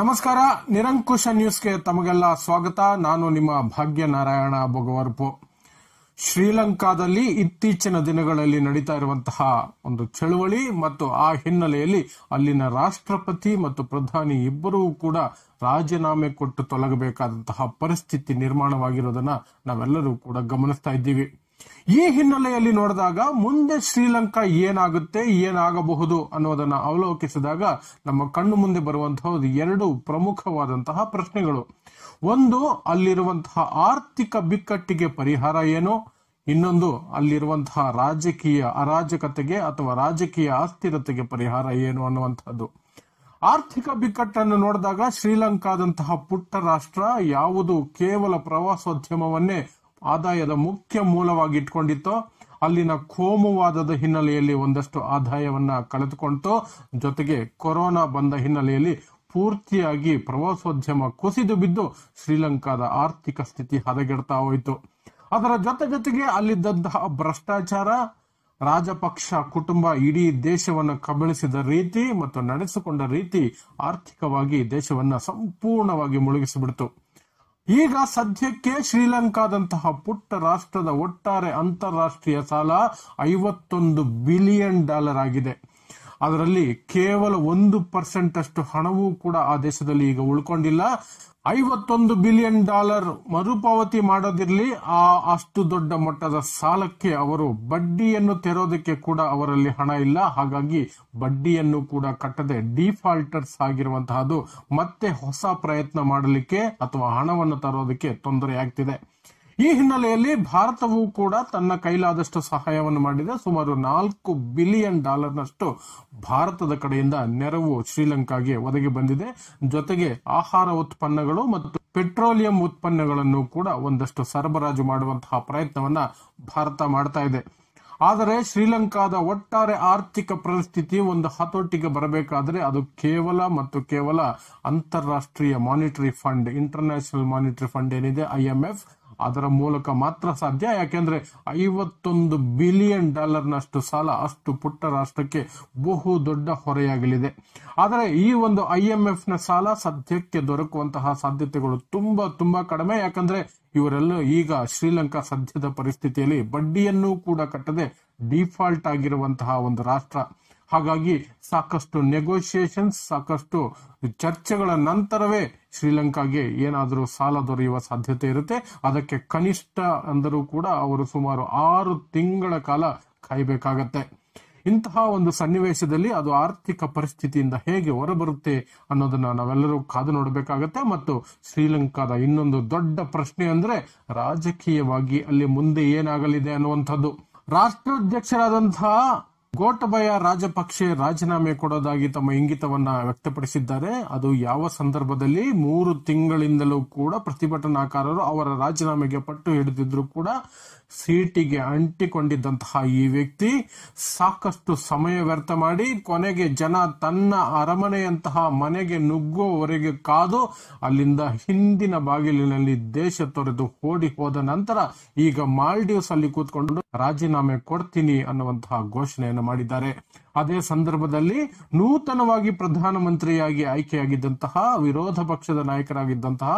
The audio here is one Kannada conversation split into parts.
ನಮಸ್ಕಾರ ನಿರಂಕುಶ ನ್ಯೂಸ್ಗೆ ತಮಗೆಲ್ಲ ಸ್ವಾಗತ ನಾನು ನಿಮ್ಮ ಭಾಗ್ಯನಾರಾಯಣ ಬೊಗವರ್ಪು ಶ್ರೀಲಂಕಾದಲ್ಲಿ ಇತ್ತೀಚಿನ ದಿನಗಳಲ್ಲಿ ನಡೀತಾ ಇರುವಂತಹ ಒಂದು ಚಳುವಳಿ ಮತ್ತು ಆ ಹಿನ್ನೆಲೆಯಲ್ಲಿ ಅಲ್ಲಿನ ರಾಷ್ಟ್ರಪತಿ ಮತ್ತು ಪ್ರಧಾನಿ ಇಬ್ಬರೂ ಕೂಡ ರಾಜೀನಾಮೆ ಕೊಟ್ಟು ತೊಲಗಬೇಕಾದಂತಹ ಪರಿಸ್ಥಿತಿ ನಿರ್ಮಾಣವಾಗಿರೋದನ್ನ ನಾವೆಲ್ಲರೂ ಕೂಡ ಗಮನಿಸ್ತಾ ಇದ್ದೀವಿ ಈ ಹಿನ್ನೆಲೆಯಲ್ಲಿ ನೋಡಿದಾಗ ಮುಂದೆ ಶ್ರೀಲಂಕಾ ಏನಾಗುತ್ತೆ ಏನಾಗಬಹುದು ಅನ್ನೋದನ್ನ ಅವಲೋಕಿಸಿದಾಗ ನಮ್ಮ ಕಣ್ಣು ಮುಂದೆ ಬರುವಂತಹ ಎರಡು ಪ್ರಮುಖವಾದಂತಹ ಪ್ರಶ್ನೆಗಳು ಒಂದು ಅಲ್ಲಿರುವಂತಹ ಆರ್ಥಿಕ ಬಿಕ್ಕಟ್ಟಿಗೆ ಪರಿಹಾರ ಏನು ಇನ್ನೊಂದು ಅಲ್ಲಿರುವಂತಹ ರಾಜಕೀಯ ಅರಾಜಕತೆಗೆ ಅಥವಾ ರಾಜಕೀಯ ಅಸ್ಥಿರತೆಗೆ ಪರಿಹಾರ ಏನು ಅನ್ನುವಂಥದ್ದು ಆರ್ಥಿಕ ಬಿಕ್ಕಟ್ಟನ್ನು ನೋಡಿದಾಗ ಶ್ರೀಲಂಕಾದಂತಹ ಪುಟ್ಟ ರಾಷ್ಟ್ರ ಯಾವುದು ಕೇವಲ ಪ್ರವಾಸೋದ್ಯಮವನ್ನೇ ಆದಾಯದ ಮುಖ್ಯ ಮೂಲವಾಗಿಟ್ಕೊಂಡಿತ್ತು ಅಲ್ಲಿನ ಕೋಮುವಾದದ ಹಿನ್ನೆಲೆಯಲ್ಲಿ ಒಂದಷ್ಟು ಆದಾಯವನ್ನ ಕಳೆದುಕೊಂಡಿತು ಜೊತೆಗೆ ಕೊರೋನಾ ಬಂದ ಹಿನ್ನೆಲೆಯಲ್ಲಿ ಪೂರ್ತಿಯಾಗಿ ಪ್ರವಾಸೋದ್ಯಮ ಕುಸಿದು ಬಿದ್ದು ಶ್ರೀಲಂಕಾದ ಆರ್ಥಿಕ ಸ್ಥಿತಿ ಹದಗೆಡ್ತಾ ಹೋಯಿತು ಅದರ ಜೊತೆ ಜೊತೆಗೆ ಅಲ್ಲಿದ್ದಂತಹ ಭ್ರಷ್ಟಾಚಾರ ರಾಜಪಕ್ಷ ಕುಟುಂಬ ಇಡೀ ದೇಶವನ್ನು ಕಬಳಿಸಿದ ರೀತಿ ಮತ್ತು ನಡೆಸಿಕೊಂಡ ರೀತಿ ಆರ್ಥಿಕವಾಗಿ ದೇಶವನ್ನ ಸಂಪೂರ್ಣವಾಗಿ ಮುಳುಗಿಸಿಬಿಡ್ತು ಈಗ ಸದ್ಯಕ್ಕೆ ಶ್ರೀಲಂಕಾದಂತಹ ಪುಟ್ಟ ರಾಷ್ಟ್ರದ ಒಟ್ಟಾರೆ ಅಂತಾರಾಷ್ಟ್ರೀಯ ಸಾಲ ಐವತ್ತೊಂದು ಬಿಲಿಯನ್ ಡಾಲರ್ ಆಗಿದೆ ಅದರಲ್ಲಿ ಕೇವಲ ಒಂದು ಪರ್ಸೆಂಟ್ ಅಷ್ಟು ಹಣವೂ ಕೂಡ ಆ ದೇಶದಲ್ಲಿ ಈಗ ಉಳ್ಕೊಂಡಿಲ್ಲ ಐವತ್ತೊಂದು ಬಿಲಿಯನ್ ಡಾಲರ್ ಮರುಪಾವತಿ ಮಾಡೋದಿರಲಿ ಆ ಅಷ್ಟು ದೊಡ್ಡ ಮಟ್ಟದ ಸಾಲಕ್ಕೆ ಅವರು ಬಡ್ಡಿಯನ್ನು ತೆರೋದಕ್ಕೆ ಕೂಡ ಅವರಲ್ಲಿ ಹಣ ಇಲ್ಲ ಹಾಗಾಗಿ ಬಡ್ಡಿಯನ್ನು ಕೂಡ ಕಟ್ಟದೆ ಡಿಫಾಲ್ಟರ್ಸ್ ಆಗಿರುವಂತಹದ್ದು ಮತ್ತೆ ಹೊಸ ಪ್ರಯತ್ನ ಮಾಡಲಿಕ್ಕೆ ಅಥವಾ ಹಣವನ್ನು ತರೋದಕ್ಕೆ ತೊಂದರೆ ಆಗ್ತಿದೆ ಈ ಹಿನ್ನೆಲೆಯಲ್ಲಿ ಭಾರತವು ಕೂಡ ತನ್ನ ಕೈಲಾದಷ್ಟು ಸಹಾಯವನ್ನು ಮಾಡಿದೆ ಸುಮಾರು ನಾಲ್ಕು ಬಿಲಿಯನ್ ಡಾಲರ್ನಷ್ಟು ಭಾರತದ ಕಡೆಯಿಂದ ನೆರವು ಶ್ರೀಲಂಕಾಗೆ ಒದಗಿ ಬಂದಿದೆ ಜೊತೆಗೆ ಆಹಾರ ಉತ್ಪನ್ನಗಳು ಮತ್ತು ಪೆಟ್ರೋಲಿಯಂ ಉತ್ಪನ್ನಗಳನ್ನು ಕೂಡ ಒಂದಷ್ಟು ಸರಬರಾಜು ಮಾಡುವಂತಹ ಪ್ರಯತ್ನವನ್ನ ಭಾರತ ಮಾಡ್ತಾ ಇದೆ ಆದರೆ ಶ್ರೀಲಂಕಾದ ಒಟ್ಟಾರೆ ಆರ್ಥಿಕ ಪರಿಸ್ಥಿತಿ ಒಂದು ಹತೋಟಿಗೆ ಬರಬೇಕಾದರೆ ಅದು ಕೇವಲ ಮತ್ತು ಕೇವಲ ಅಂತಾರಾಷ್ಟ್ರೀಯ monetary fund international monetary fund ಏನಿದೆ ಐಎಂಎಫ್ ಅದರ ಮೂಲಕ ಮಾತ್ರ ಸಾಧ್ಯ ಯಾಕೆಂದ್ರೆ ಐವತ್ತೊಂದು ಬಿಲಿಯನ್ ಡಾಲರ್ನಷ್ಟು ಸಾಲ ಅಷ್ಟು ಪುಟ್ಟ ರಾಷ್ಟ್ರಕ್ಕೆ ಬಹು ದೊಡ್ಡ ಹೊರೆಯಾಗಲಿದೆ ಆದರೆ ಈ ಒಂದು ಐ ಎಂ ನ ಸಾಲ ಸದ್ಯಕ್ಕೆ ದೊರಕುವಂತಹ ಸಾಧ್ಯತೆಗಳು ತುಂಬಾ ತುಂಬಾ ಕಡಿಮೆ ಯಾಕಂದ್ರೆ ಇವರೆಲ್ಲ ಈಗ ಶ್ರೀಲಂಕಾ ಸದ್ಯದ ಪರಿಸ್ಥಿತಿಯಲ್ಲಿ ಬಡ್ಡಿಯನ್ನೂ ಕೂಡ ಕಟ್ಟದೆ ಡಿಫಾಲ್ಟ್ ಆಗಿರುವಂತಹ ಒಂದು ರಾಷ್ಟ್ರ ಹಾಗಾಗಿ ಸಾಕಷ್ಟು ನೆಗೋಷಿಯೇಷನ್ಸ್ ಸಾಕಷ್ಟು ಚರ್ಚೆಗಳ ನಂತರವೇ ಶ್ರೀಲಂಕಾಗೆ ಏನಾದರೂ ಸಾಲ ದೊರೆಯುವ ಸಾಧ್ಯತೆ ಇರುತ್ತೆ ಅದಕ್ಕೆ ಕನಿಷ್ಠ ಅಂದರೂ ಕೂಡ ಅವರು ಸುಮಾರು ಆರು ತಿಂಗಳ ಕಾಲ ಕಾಯಬೇಕಾಗತ್ತೆ ಇಂತಹ ಒಂದು ಸನ್ನಿವೇಶದಲ್ಲಿ ಅದು ಆರ್ಥಿಕ ಪರಿಸ್ಥಿತಿಯಿಂದ ಹೇಗೆ ಹೊರಬರುತ್ತೆ ಅನ್ನೋದನ್ನ ನಾವೆಲ್ಲರೂ ಕಾದು ನೋಡಬೇಕಾಗತ್ತೆ ಮತ್ತು ಶ್ರೀಲಂಕಾದ ಇನ್ನೊಂದು ದೊಡ್ಡ ಪ್ರಶ್ನೆ ಅಂದ್ರೆ ರಾಜಕೀಯವಾಗಿ ಅಲ್ಲಿ ಮುಂದೆ ಏನಾಗಲಿದೆ ಅನ್ನುವಂಥದ್ದು ರಾಷ್ಟ್ರಾಧ್ಯಕ್ಷರಾದಂತಹ ಗೋಟಬಯ ರಾಜಪಕ್ಷೆ ರಾಜೀನಾಮೆ ಕೊಡೋದಾಗಿ ತಮ್ಮ ಇಂಗಿತವನ್ನ ವ್ಯಕ್ತಪಡಿಸಿದ್ದಾರೆ ಅದು ಯಾವ ಸಂದರ್ಭದಲ್ಲಿ ಮೂರು ತಿಂಗಳಿಂದಲೂ ಕೂಡ ಪ್ರತಿಭಟನಾಕಾರರು ಅವರ ರಾಜೀನಾಮೆಗೆ ಪಟ್ಟು ಹಿಡಿದಿದ್ರು ಕೂಡ ಸೀಟಿಗೆ ಅಂಟಿಕೊಂಡಿದ್ದಂತಹ ಈ ವ್ಯಕ್ತಿ ಸಾಕಷ್ಟು ಸಮಯ ವ್ಯರ್ಥ ಮಾಡಿ ಕೊನೆಗೆ ಜನ ತನ್ನ ಅರಮನೆಯಂತಹ ಮನೆಗೆ ನುಗ್ಗುವವರೆಗೆ ಕಾದು ಅಲ್ಲಿಂದ ಹಿಂದಿನ ಬಾಗಿಲಿನಲ್ಲಿ ದೇಶ ತೊರೆದು ಓಡಿ ಹೋದ ನಂತರ ಈಗ ಮಾಲ್ಡೀವ್ಸ್ ಅಲ್ಲಿ ಕೂತ್ಕೊಂಡು ರಾಜೀನಾಮೆ ಕೊಡ್ತೀನಿ ಅನ್ನುವಂತಹ ಘೋಷಣೆಯನ್ನು ಮಾಡಿದ್ದಾರೆ ಅದೇ ಸಂದರ್ಭದಲ್ಲಿ ನೂತನವಾಗಿ ಪ್ರಧಾನಮಂತ್ರಿಯಾಗಿ ಆಯ್ಕೆಯಾಗಿದ್ದಂತಹ ವಿರೋಧ ಪಕ್ಷದ ನಾಯಕರಾಗಿದ್ದಂತಹ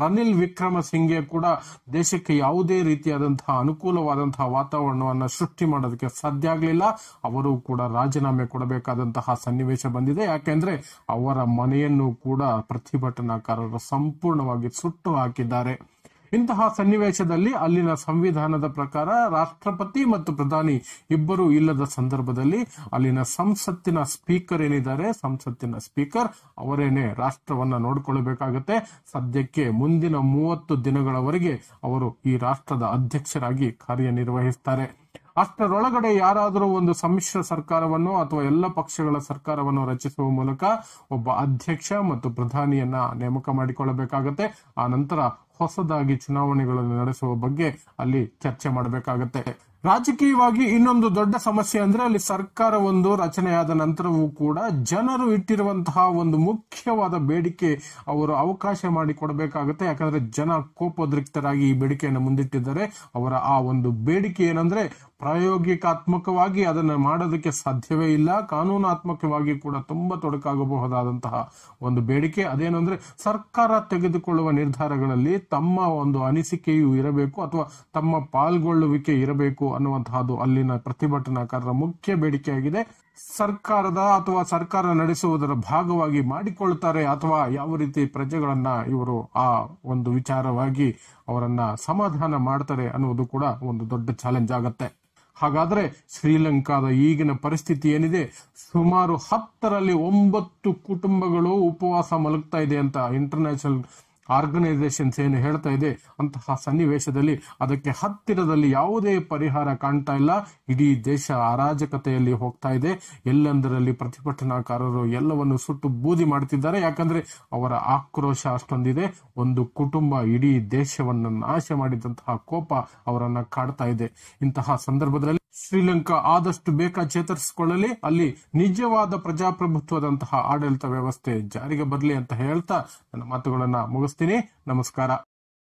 ರನಿಲ್ ವಿಕ್ರಮ ಸಿಂಘೆ ಕೂಡ ದೇಶಕ್ಕೆ ಯಾವುದೇ ರೀತಿಯಾದಂತಹ ಅನುಕೂಲವಾದಂತಹ ವಾತಾವರಣವನ್ನು ಸೃಷ್ಟಿ ಮಾಡೋದಕ್ಕೆ ಸಾಧ್ಯ ಆಗಲಿಲ್ಲ ಅವರು ಕೂಡ ರಾಜೀನಾಮೆ ಕೊಡಬೇಕಾದಂತಹ ಸನ್ನಿವೇಶ ಬಂದಿದೆ ಯಾಕೆಂದ್ರೆ ಅವರ ಮನೆಯನ್ನು ಕೂಡ ಪ್ರತಿಭಟನಾಕಾರರು ಸಂಪೂರ್ಣವಾಗಿ ಸುಟ್ಟು ಹಾಕಿದ್ದಾರೆ ಇಂತಹ ಸನ್ನಿವೇಶದಲ್ಲಿ ಅಲ್ಲಿನ ಸಂವಿಧಾನದ ಪ್ರಕಾರ ರಾಷ್ಟ್ರಪತಿ ಮತ್ತು ಪ್ರಧಾನಿ ಇಬ್ಬರು ಇಲ್ಲದ ಸಂದರ್ಭದಲ್ಲಿ ಅಲ್ಲಿನ ಸಂಸತ್ತಿನ ಸ್ಪೀಕರ್ ಏನಿದ್ದಾರೆ ಸಂಸತ್ತಿನ ಸ್ಪೀಕರ್ ಅವರೇನೆ ರಾಷ್ಟ್ರವನ್ನ ನೋಡಿಕೊಳ್ಳಬೇಕಾಗತ್ತೆ ಸದ್ಯಕ್ಕೆ ಮುಂದಿನ ಮೂವತ್ತು ದಿನಗಳವರೆಗೆ ಅವರು ಈ ರಾಷ್ಟ್ರದ ಅಧ್ಯಕ್ಷರಾಗಿ ಕಾರ್ಯನಿರ್ವಹಿಸ್ತಾರೆ ಅಷ್ಟರೊಳಗಡೆ ಯಾರಾದರೂ ಒಂದು ಸಮ್ಮಿಶ್ರ ಸರ್ಕಾರವನ್ನು ಅಥವಾ ಎಲ್ಲ ಪಕ್ಷಗಳ ಸರ್ಕಾರವನ್ನು ರಚಿಸುವ ಮೂಲಕ ಒಬ್ಬ ಅಧ್ಯಕ್ಷ ಮತ್ತು ಪ್ರಧಾನಿಯನ್ನ ನೇಮಕ ಮಾಡಿಕೊಳ್ಳಬೇಕಾಗತ್ತೆ ಆ ನಂತರ ಹೊಸದಾಗಿ ಚುನಾವಣೆಗಳನ್ನು ನಡೆಸುವ ಬಗ್ಗೆ ಅಲ್ಲಿ ಚರ್ಚೆ ಮಾಡಬೇಕಾಗತ್ತೆ ರಾಜಕೀಯವಾಗಿ ಇನ್ನೊಂದು ದೊಡ್ಡ ಸಮಸ್ಯೆ ಅಂದ್ರೆ ಅಲ್ಲಿ ಸರ್ಕಾರ ಒಂದು ರಚನೆಯಾದ ನಂತರವೂ ಕೂಡ ಜನರು ಇಟ್ಟಿರುವಂತಹ ಒಂದು ಮುಖ್ಯವಾದ ಬೇಡಿಕೆ ಅವರು ಅವಕಾಶ ಮಾಡಿಕೊಡಬೇಕಾಗುತ್ತೆ ಯಾಕಂದ್ರೆ ಜನ ಕೋಪೋದ್ರಿಕ್ತರಾಗಿ ಈ ಬೇಡಿಕೆಯನ್ನು ಮುಂದಿಟ್ಟಿದ್ದಾರೆ ಅವರ ಆ ಒಂದು ಬೇಡಿಕೆ ಏನಂದ್ರೆ ಪ್ರಾಯೋಗಿಕಾತ್ಮಕವಾಗಿ ಅದನ್ನು ಮಾಡೋದಕ್ಕೆ ಸಾಧ್ಯವೇ ಇಲ್ಲ ಕಾನೂನಾತ್ಮಕವಾಗಿ ಕೂಡ ತುಂಬಾ ತೊಡಕಾಗಬಹುದಾದಂತಹ ಒಂದು ಬೇಡಿಕೆ ಅದೇನಂದ್ರೆ ಸರ್ಕಾರ ತೆಗೆದುಕೊಳ್ಳುವ ನಿರ್ಧಾರಗಳಲ್ಲಿ ತಮ್ಮ ಒಂದು ಅನಿಸಿಕೆಯು ಇರಬೇಕು ಅಥವಾ ತಮ್ಮ ಪಾಲ್ಗೊಳ್ಳುವಿಕೆ ಇರಬೇಕು ಅನ್ನುವಂತಹದ್ದು ಅಲ್ಲಿನ ಪ್ರತಿಭಟನಾಕಾರರ ಮುಖ್ಯ ಬೇಡಿಕೆಯಾಗಿದೆ ಸರ್ಕಾರದ ಅಥವಾ ಸರ್ಕಾರ ನಡೆಸುವುದರ ಭಾಗವಾಗಿ ಮಾಡಿಕೊಳ್ತಾರೆ ಅಥವಾ ಯಾವ ರೀತಿ ಪ್ರಜೆಗಳನ್ನ ಇವರು ಆ ಒಂದು ವಿಚಾರವಾಗಿ ಅವರನ್ನ ಸಮಾಧಾನ ಮಾಡ್ತಾರೆ ಅನ್ನುವುದು ಕೂಡ ಒಂದು ದೊಡ್ಡ ಚಾಲೆಂಜ್ ಆಗತ್ತೆ ಹಾಗಾದ್ರೆ ಶ್ರೀಲಂಕಾದ ಈಗಿನ ಪರಿಸ್ಥಿತಿ ಏನಿದೆ ಸುಮಾರು ಹತ್ತರಲ್ಲಿ ಒಂಬತ್ತು ಕುಟುಂಬಗಳು ಉಪವಾಸ ಮಲಗ್ತಾ ಇದೆ ಅಂತ ಇಂಟರ್ನ್ಯಾಷನಲ್ ಆರ್ಗನೈಸೇಷನ್ಸ್ ಏನು ಹೇಳ್ತಾ ಇದೆ ಅಂತಹ ಸನ್ನಿವೇಶದಲ್ಲಿ ಅದಕ್ಕೆ ಹತ್ತಿರದಲ್ಲಿ ಯಾವುದೇ ಪರಿಹಾರ ಕಾಣ್ತಾ ಇಲ್ಲ ಇಡೀ ದೇಶ ಅರಾಜಕತೆಯಲ್ಲಿ ಹೋಗ್ತಾ ಇದೆ ಎಲ್ಲೆಂದರಲ್ಲಿ ಪ್ರತಿಭಟನಾಕಾರರು ಎಲ್ಲವನ್ನು ಸುಟ್ಟು ಬೂದಿ ಮಾಡ್ತಿದ್ದಾರೆ ಯಾಕಂದ್ರೆ ಅವರ ಆಕ್ರೋಶ ಅಷ್ಟೊಂದಿದೆ ಒಂದು ಕುಟುಂಬ ಇಡೀ ದೇಶವನ್ನು ನಾಶ ಮಾಡಿದಂತಹ ಕೋಪ ಅವರನ್ನ ಕಾಡ್ತಾ ಇದೆ ಇಂತಹ ಸಂದರ್ಭದಲ್ಲಿ ಶ್ರೀಲಂಕಾ ಆದಷ್ಟು ಬೇಗ ಚೇತರಿಸಿಕೊಳ್ಳಲಿ ಅಲ್ಲಿ ನಿಜವಾದ ಪ್ರಜಾಪ್ರಭುತ್ವದಂತಹ ಆಡಳಿತ ವ್ಯವಸ್ಥೆ ಜಾರಿಗೆ ಬರಲಿ ಅಂತ ಹೇಳ್ತಾ ನನ್ನ ಮಾತುಗಳನ್ನ ಮುಗಿಸ್ತೀನಿ ನಮಸ್ಕಾರ